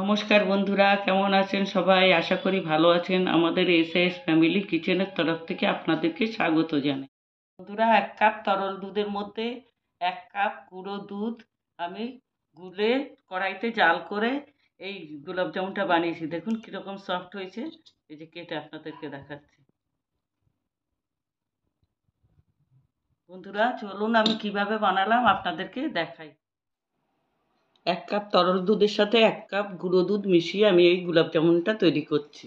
নমস্কার বন্ধুরা কেমন আছেন সবাই আশা করি ভালো আছেন আমাদের এসএস ফ্যামিলি কিচেনের তরফ থেকে আপনাদেরকে স্বাগত জানাই বন্ধুরা এক কাপ তরল দুধের মধ্যে এক কাপ গুঁড়ো দুধ আমি গুলে কড়াইতে জাল করে এই গোলাপ জামুনটা বানিয়েছি দেখুন কীরকম সফট হয়েছে এই যে কেটে আপনাদেরকে দেখাচ্ছি বন্ধুরা চলুন আমি কিভাবে বানালাম আপনাদেরকে দেখাই এক কাপ তরল দুধের সাথে এক কাপ গুঁড়ো দুধ মিশিয়ে আমি এই গোলাপ জামুনটা তৈরি করছি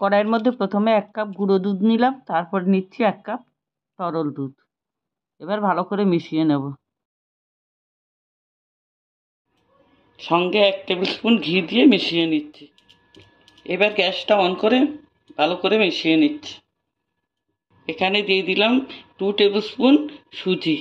কড়াইয়ের মধ্যে প্রথমে এক কাপ গুঁড়ো দুধ নিলাম তারপর নিচ্ছি এক কাপ তরল দুধ এবার ভালো করে মিশিয়ে নেব সঙ্গে এক টেবিল স্পুন ঘি দিয়ে মিশিয়ে নিচ্ছি এবার গ্যাসটা অন করে ভালো করে মিশিয়ে নিচ্ছি এখানে দিয়ে দিলাম টু টেবিল স্পুন সুজি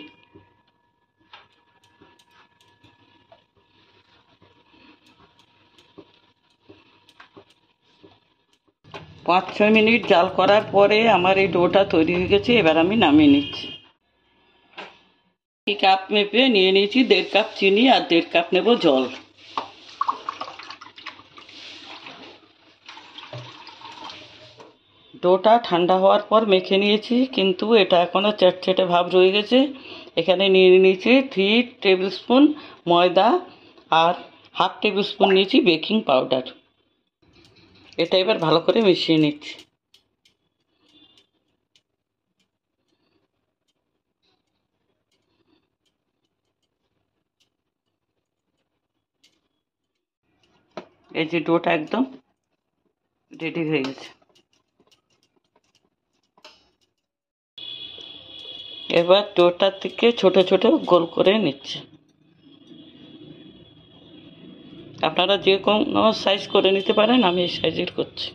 পাঁচ ছয় মিনিট জাল করার পরে আমার এই ডোটা তৈরি হয়ে গেছে এবার আমি নামিয়ে নিচ্ছি এই কাপ মেপে নিয়ে নিয়েছি দেড় কাপ চিনি আর দেড় কাপ নেব জল ডোটা ঠান্ডা হওয়ার পর মেখে নিয়েছি কিন্তু এটা এখনও চ্যাটচ্যাটে ভাব রয়ে গেছে এখানে নিয়ে নিয়েছি থ্রি টেবিল স্পুন ময়দা আর হাফ টেবিল স্পুন নিয়েছি বেকিং পাউডার এটা এবার ভালো করে মিশিয়ে নিচ্ছি এই যে ডোটা একদম রেডি হয়ে গেছে এবার ডোটা থেকে ছোট ছোট গোল করে নিচ্ছে আপনারা যে কোনো সাইজ করে নিতে পারেন আমি এই সাইজের করছি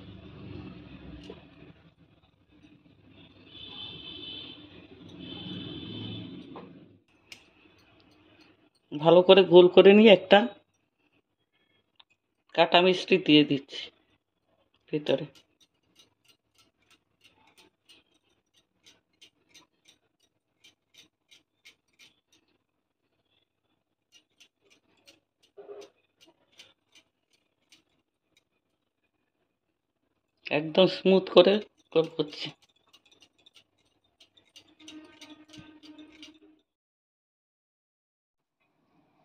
ভালো করে গোল করে নিয়ে একটা কাটা মিষ্টি দিয়ে দিচ্ছি ভিতরে একদম স্মুথ করে করছি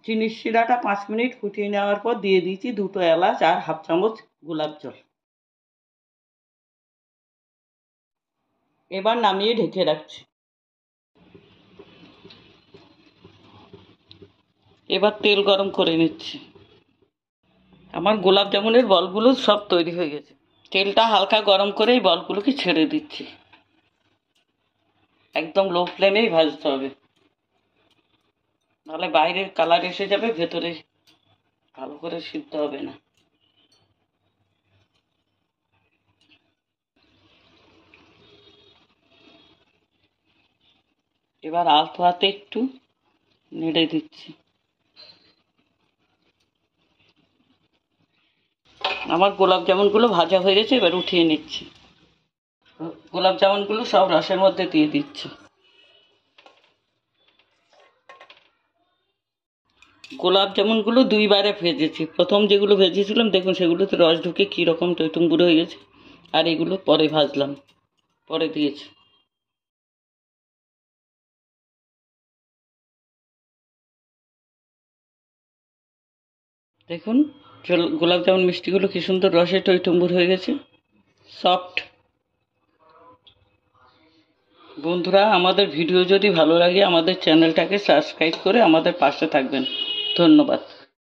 চিনি শিরাটা পাঁচ মিনিট ফুটিয়ে নেওয়ার পর দিয়ে দিয়েছি দুটো এলাচ আর হাফ চামচ গোলাপ জল এবার নামিয়ে ঢেকে রাখছি এবার তেল গরম করে নিচ্ছি আমার গোলাপ জামুনের বলগুলো সব তৈরি হয়ে গেছে তেলটা হালকা গরম করে এই বলগুলোকে ছেড়ে দিচ্ছি একদম লো ফ্লেমেই ভাজতে হবে নাহলে বাইরের কালার এসে যাবে ভেতরে ভালো করে সিদ্ধ হবে না এবার আলতো হাতে একটু নেড়ে দিচ্ছি আমার গোলাপ জামুনগুলো ভাজা হয়ে গেছে এবার উঠিয়ে নিচ্ছি গোলাপ জামুনগুলো সব রসের মধ্যে দিয়ে দিচ্ছি গোলাপ জামুনগুলো দুইবারে ভেজেছি প্রথম যেগুলো ভেজেছিলাম দেখুন সেগুলোতে রস ঢুকে কীরকম গুঁড়ো হয়ে গেছে আর এগুলো পরে ভাজলাম পরে দিয়েছি দেখুন গোলাপ জামুন মিষ্টিগুলো কি সুন্দর রসে টইটম্বুর হয়ে গেছে সফট বন্ধুরা আমাদের ভিডিও যদি ভালো লাগে আমাদের চ্যানেলটাকে সাবস্ক্রাইব করে আমাদের পাশে থাকবেন ধন্যবাদ